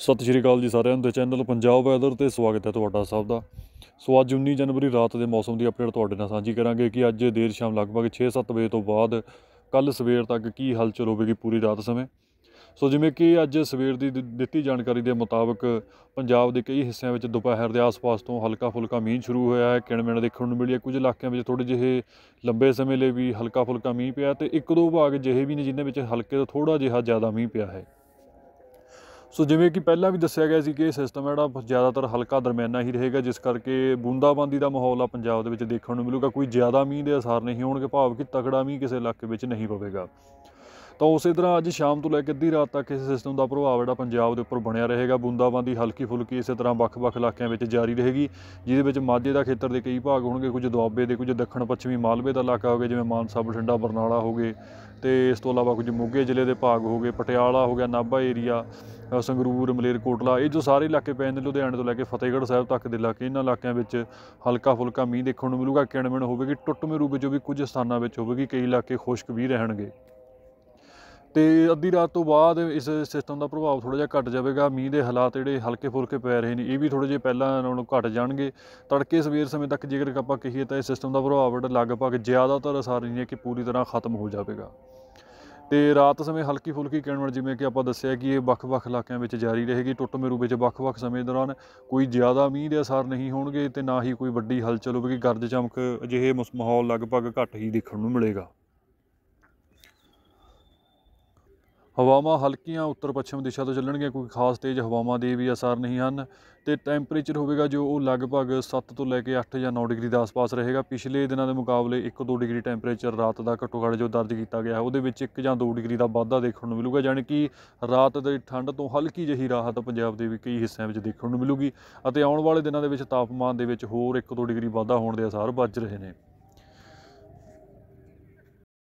ਸਤਿ ਸ਼੍ਰੀ ਅਕਾਲ ਜੀ ਸਾਰਿਆਂ ਨੂੰ ਤੇ ਚੈਨਲ ਪੰਜਾਬ ਵੈਦਰ ਤੇ ਸਵਾਗਤ ਹੈ ਤੁਹਾਡਾ ਸਭ ਦਾ ਸੋ ਅੱਜ 19 ਜਨਵਰੀ ਰਾਤ ਦੇ ਮੌਸਮ ਦੀ ਅਪਡੇਟ ਤੁਹਾਡੇ ਨਾਲ ਸਾਂਝੀ ਕਰਾਂਗੇ ਕਿ ਅੱਜ ਦੇਰ ਸ਼ਾਮ ਲਗਭਗ 6-7 ਵਜੇ ਤੋਂ ਬਾਅਦ ਕੱਲ ਸਵੇਰ ਤੱਕ ਕੀ ਹਲਚਲ ਹੋਵੇਗੀ ਪੂਰੀ ਰਾਤ ਸਮੇਂ ਸੋ ਜਿਵੇਂ ਕਿ ਅੱਜ ਸਵੇਰ ਦੀ ਦਿੱਤੀ ਜਾਣਕਾਰੀ ਦੇ ਮੁਤਾਬਕ ਪੰਜਾਬ ਦੇ ਕਈ ਹਿੱਸਿਆਂ ਵਿੱਚ ਦੁਪਹਿਰ ਦੇ ਆਸ-ਪਾਸ ਤੋਂ ਹਲਕਾ-ਫੁਲਕਾ ਮੀਂਹ ਸ਼ੁਰੂ ਹੋਇਆ ਹੈ ਕਿਣ-ਮਿਣ ਦੇਖਣ ਨੂੰ ਮਿਲੀ ਹੈ ਕੁਝ ਇਲਾਕਿਆਂ ਵਿੱਚ ਥੋੜੇ ਜਿਹੇ ਲੰਬੇ ਸਮੇਂ ਲਈ ਵੀ ਹਲਕਾ-ਫੁਲਕਾ ਮੀਂਹ ਪਿਆ ਤੇ ਇੱਕ ਦੋ ਭਾਗ ਜਿਹੇ ਵੀ ਨੇ ਜਿਨ੍ਹਾਂ ਵਿੱਚ ਹਲਕੇ ਤੋਂ ਥੋੜਾ ਜਿਹਾ ਜ਼ਿਆਦਾ ਮੀਂਹ ਪਿਆ ਹੈ ਸੋ ਜਿਵੇਂ ਕਿ ਪਹਿਲਾਂ ਵੀ ਦੱਸਿਆ ਗਿਆ ਸੀ ਕਿ ਇਹ ਸਿਸਟਮ ਜਿਹੜਾ ਜ਼ਿਆਦਾਤਰ ਹਲਕਾ ਦਰਮਿਆਨਾ ਹੀ ਰਹੇਗਾ ਜਿਸ ਕਰਕੇ ਬੂੰਦਾਬਾਂਦੀ ਦਾ ਮਾਹੌਲ ਆ ਪੰਜਾਬ ਦੇ ਵਿੱਚ ਦੇਖਣ ਨੂੰ ਮਿਲੂਗਾ ਕੋਈ ਜ਼ਿਆਦਾ ਮੀਂਹ ਦੇ ਅਸਰ ਨਹੀਂ ਹੋਣਗੇ ਭਾਵ ਕਿ ਤਕੜਾ ਮੀਂਹ ਕਿਸੇ ਇਲਾਕੇ ਵਿੱਚ ਨਹੀਂ ਪਵੇਗਾ ਤਾਂ ਉਸੇ ਤਰ੍ਹਾਂ ਅੱਜ ਸ਼ਾਮ ਤੋਂ ਲੈ ਕੇ ਅੱਧੀ ਰਾਤ ਤੱਕ ਇਸ ਸਿਸਟਮ ਦਾ ਪ੍ਰਭਾਵ ਜਿਹੜਾ ਪੰਜਾਬ ਦੇ ਉੱਪਰ ਬਣਿਆ ਰਹੇਗਾ ਬੂੰਦਾਬਾਂਦੀ ਹਲਕੀ ਫੁਲਕੀ ਇਸੇ ਤਰ੍ਹਾਂ ਵੱਖ-ਵੱਖ ਇਲਾਕਿਆਂ ਵਿੱਚ ਜਾਰੀ ਰਹੇਗੀ ਜਿਹਦੇ ਵਿੱਚ ਮਾਝੇ ਦਾ ਖੇਤਰ ਦੇ ਕਈ ਭਾਗ ਹੋਣਗੇ ਕੁਝ ਦੁਆਬੇ ਦੇ ਕੁਝ ਦੱਖਣ ਪੱਛਮੀ ਮਾਲਵੇ ਦਾ ਇਲਾਕਾ ਹੋਗੇ ਜਿਵੇਂ ਮਾਨਸਾ ਬਠਿੰਡਾ ਬਰਨਾਲਾ ਹੋਗੇ ਤੇ ਇਸ ਤੋਂ ਇਲਾਵਾ ਕੁਝ ਮੁੱਗੇ ਜ਼ਿਲ੍ਹੇ ਦੇ ਭਾਗ ਹੋਗੇ ਪਟਿਆਲਾ ਹੋ ਗਿਆ ਨਾਭਾ ਏਰੀਆ ਸੰਗਰੂਰ ਮਲੇਰਕੋਟਲਾ ਇਹ ਜੋ ਸਾਰੇ ਇਲਾਕੇ ਪੈ ਲੁਧਿਆਣੇ ਤੋਂ ਲੈ ਕੇ ਫਤਿਹਗੜ੍ਹ ਸਾਹਿਬ ਤੱਕ ਦੇ ਇਲਾਕੇ ਇਹਨਾਂ ਇਲਾਕਿਆਂ ਵਿੱਚ ਹਲਕਾ ਫੁਲਕਾ ਮੀਂਹ ਦੇਖਣ ਨੂੰ ਮਿਲੂਗਾ ਕਿਣਮਣ ਹੋਵੇਗੀ ਟੁੱਟਮੇ ਰੂਪ ਜੋ ਵੀ ਕੁਝ ਸਥਾਨਾਂ ਵਿੱਚ ਹੋਵੇਗੀ ਕਈ ਇਲਾਕੇ ਖੁਸ਼ਕ ਵੀ ਰਹਿਣਗੇ ਤੇ ਅੱਧੀ ਰਾਤ ਤੋਂ ਬਾਅਦ ਇਸ ਸਿਸਟਮ ਦਾ ਪ੍ਰਭਾਵ ਥੋੜਾ ਜਿਹਾ ਘਟ ਜਾਵੇਗਾ ਮੀਂਹ ਦੇ ਹਾਲਾਤ ਜਿਹੜੇ ਹਲਕੇ ਫੁਲਕੇ ਪੈ ਰਹੇ ਨੇ ਇਹ ਵੀ ਥੋੜੇ ਜਿਹਾ ਪਹਿਲਾਂ ਨਾਲੋਂ ਘਟ ਜਾਣਗੇ ਤੜਕੇ ਸਵੇਰ ਸਮੇਂ ਤੱਕ ਜੇਕਰ ਆਪਾਂ ਕਹੀਏ ਤਾਂ ਇਹ ਸਿਸਟਮ ਦਾ ਪ੍ਰਭਾਵ ਜਿਹੜਾ ਲਗਭਗ ਜ਼ਿਆਦਾਤਰ ਅਸਰ ਨਹੀਂ ਹੈ ਕਿ ਪੂਰੀ ਤਰ੍ਹਾਂ ਖਤਮ ਹੋ ਜਾਵੇਗਾ ਤੇ ਰਾਤ ਸਮੇਂ ਹਲਕੀ ਫੁਲਕੀ ਵਾਲ ਜਿਵੇਂ ਕਿ ਆਪਾਂ ਦੱਸਿਆ ਕਿ ਇਹ ਵੱਖ-ਵੱਖ ਇਲਾਕਿਆਂ ਵਿੱਚ ਜਾਰੀ ਰਹੇਗੀ ਟੁੱਟਵੇਂ ਰੂਪ ਵਿੱਚ ਵੱਖ-ਵੱਖ ਸਮੇਂ ਦੌਰਾਨ ਕੋਈ ਜ਼ਿਆਦਾ ਮੀਂਹ ਦੇ ਅਸਰ ਨਹੀਂ ਹੋਣਗੇ ਤੇ ਨਾ ਹੀ ਕੋਈ ਵੱਡੀ ਹਲਚਲ ਹੋਵੇਗੀ ਗਰਜ ਚਮਕ ਅਜਿਹੇ ਮਾਹੌਲ ਲਗਭਗ ਘੱਟ ਹੀ ਦੇਖਣ ਨੂੰ ਮਿਲੇਗਾ ਹਵਾਵਾਂ ਹਲਕੀਆਂ ਉੱਤਰ ਪੱਛਮ ਦਿਸ਼ਾ ਤੋਂ ਚੱਲਣਗੀਆਂ ਕੋਈ ਖਾਸ ਤੇਜ਼ ਹਵਾਵਾਂ ਦੇ ਵੀ ਅਸਰ ਨਹੀਂ ਹਨ ਤੇ ਟੈਂਪਰੇਚਰ ਹੋਵੇਗਾ ਜੋ ਉਹ ਲਗਭਗ 7 ਤੋਂ ਲੈ ਕੇ 8 ਜਾਂ 9 ਡਿਗਰੀ ਦੇ ਆਸ-ਪਾਸ ਰਹੇਗਾ ਪਿਛਲੇ ਦਿਨਾਂ ਦੇ ਮੁਕਾਬਲੇ 1-2 ਡਿਗਰੀ ਟੈਂਪਰੇਚਰ ਰਾਤ ਦਾ ਘਟੋ ਘੜ ਜੋ ਦਰਜ ਕੀਤਾ ਗਿਆ ਹੈ ਉਹਦੇ ਵਿੱਚ 1 ਜਾਂ 2 ਡਿਗਰੀ ਦਾ ਵਾਧਾ ਦੇਖਣ ਨੂੰ ਮਿਲੂਗਾ ਯਾਨੀ ਕਿ ਰਾਤ ਦੀ ਠੰਡ ਤੋਂ ਹਲਕੀ ਜਹੀ ਰਾਹਤ ਪੰਜਾਬ ਦੇ ਵੀ ਕਈ ਹਿੱਸਿਆਂ ਵਿੱਚ ਦੇਖਣ ਨੂੰ ਮਿਲੂਗੀ ਅਤੇ ਆਉਣ ਵਾਲੇ ਦਿਨਾਂ ਦੇ ਵਿੱਚ ਤਾਪਮਾਨ ਦੇ ਵਿੱਚ ਹੋਰ 1-2 ਡਿਗਰੀ ਵਾਧਾ ਹੋਣ ਦੇ ਅਸਰ ਵੱਜ ਰਹੇ ਨੇ